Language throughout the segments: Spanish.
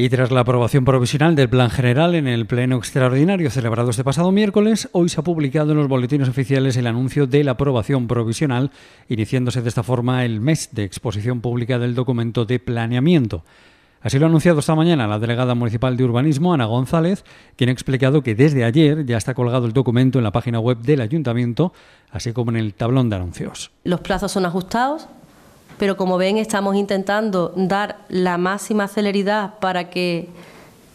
Y tras la aprobación provisional del Plan General en el Pleno Extraordinario celebrado este pasado miércoles, hoy se ha publicado en los boletines oficiales el anuncio de la aprobación provisional, iniciándose de esta forma el mes de exposición pública del documento de planeamiento. Así lo ha anunciado esta mañana la delegada municipal de urbanismo, Ana González, quien ha explicado que desde ayer ya está colgado el documento en la página web del ayuntamiento, así como en el tablón de anuncios. Los plazos son ajustados, pero como ven estamos intentando dar la máxima celeridad para que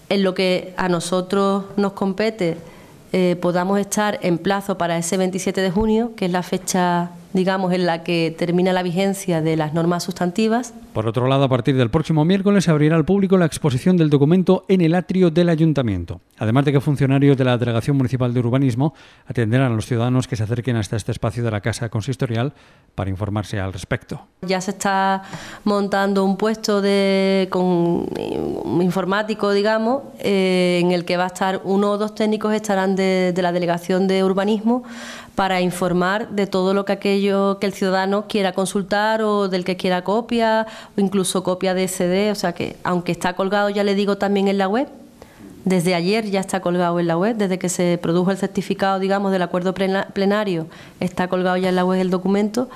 en lo que a nosotros nos compete eh, podamos estar en plazo para ese 27 de junio, que es la fecha digamos, en la que termina la vigencia de las normas sustantivas. Por otro lado, a partir del próximo miércoles se abrirá al público la exposición del documento en el atrio del ayuntamiento además de que funcionarios de la Delegación Municipal de Urbanismo atenderán a los ciudadanos que se acerquen hasta este espacio de la Casa Consistorial para informarse al respecto. Ya se está montando un puesto de, con, informático, digamos, eh, en el que va a estar uno o dos técnicos estarán de, la Delegación de Urbanismo para informar de todo lo que aquello que el ciudadano quiera consultar o del que quiera copia o incluso copia de CD, o sea que aunque está colgado ya le digo también en la web, desde ayer ya está colgado en la web, desde que se produjo el certificado, digamos, del acuerdo plenario, está colgado ya en la web el documento.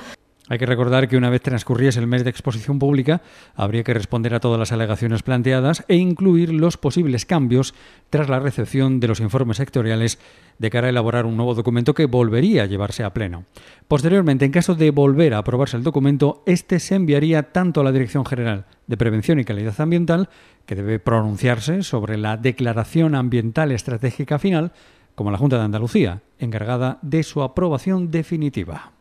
Hay que recordar que una vez transcurriese el mes de exposición pública, habría que responder a todas las alegaciones planteadas e incluir los posibles cambios tras la recepción de los informes sectoriales de cara a elaborar un nuevo documento que volvería a llevarse a pleno. Posteriormente, en caso de volver a aprobarse el documento, este se enviaría tanto a la Dirección General de Prevención y Calidad Ambiental, que debe pronunciarse sobre la Declaración Ambiental Estratégica Final, como a la Junta de Andalucía, encargada de su aprobación definitiva.